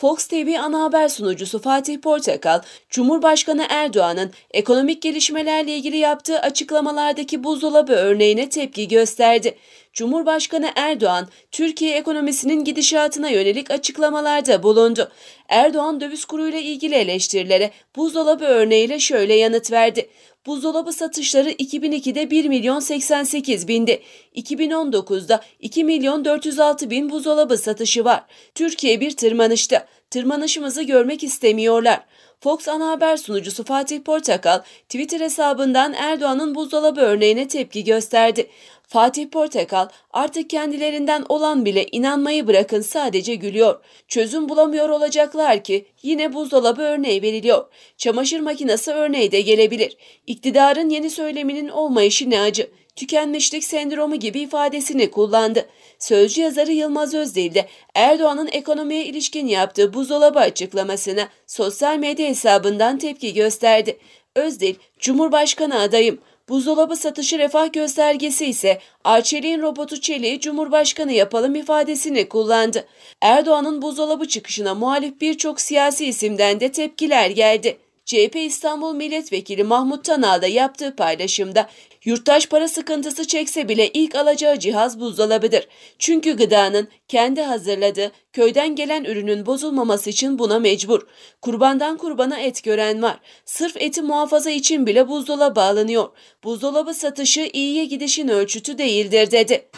Fox TV ana haber sunucusu Fatih Portakal, Cumhurbaşkanı Erdoğan'ın ekonomik gelişmelerle ilgili yaptığı açıklamalardaki buzdolabı örneğine tepki gösterdi. Cumhurbaşkanı Erdoğan, Türkiye ekonomisinin gidişatına yönelik açıklamalarda bulundu. Erdoğan döviz kuruyla ilgili eleştirilere buzdolabı örneğiyle şöyle yanıt verdi. Buzdolabı satışları 2002'de 1 milyon 88 bindi. 2019'da 2 milyon 406 bin buzdolabı satışı var. Türkiye bir tırmanışta tırmanışımızı görmek istemiyorlar. Fox ana haber sunucusu Fatih Portakal, Twitter hesabından Erdoğan'ın buzdolabı örneğine tepki gösterdi. Fatih Portakal, artık kendilerinden olan bile inanmayı bırakın sadece gülüyor. Çözüm bulamıyor olacaklar ki yine buzdolabı örneği veriliyor. Çamaşır makinesi örneği de gelebilir. İktidarın yeni söyleminin olmayışı ne acı tükenmişlik sendromu gibi ifadesini kullandı. Sözcü yazarı Yılmaz Özdil de Erdoğan'ın ekonomiye ilişkin yaptığı buzdolabı açıklamasına sosyal medya hesabından tepki gösterdi. Özdil, Cumhurbaşkanı adayım. Buzdolabı satışı refah göstergesi ise Arçelik'in robotu Çelik'i Cumhurbaşkanı yapalım ifadesini kullandı. Erdoğan'ın buzdolabı çıkışına muhalif birçok siyasi isimden de tepkiler geldi. CHP İstanbul Milletvekili Mahmut Tanal da yaptığı paylaşımda yurttaş para sıkıntısı çekse bile ilk alacağı cihaz buzdolabıdır. Çünkü gıdanın kendi hazırladığı, köyden gelen ürünün bozulmaması için buna mecbur. Kurbandan kurbana et gören var. Sırf eti muhafaza için bile buzdolabı bağlanıyor. Buzdolabı satışı iyiye gidişin ölçütü değildir dedi.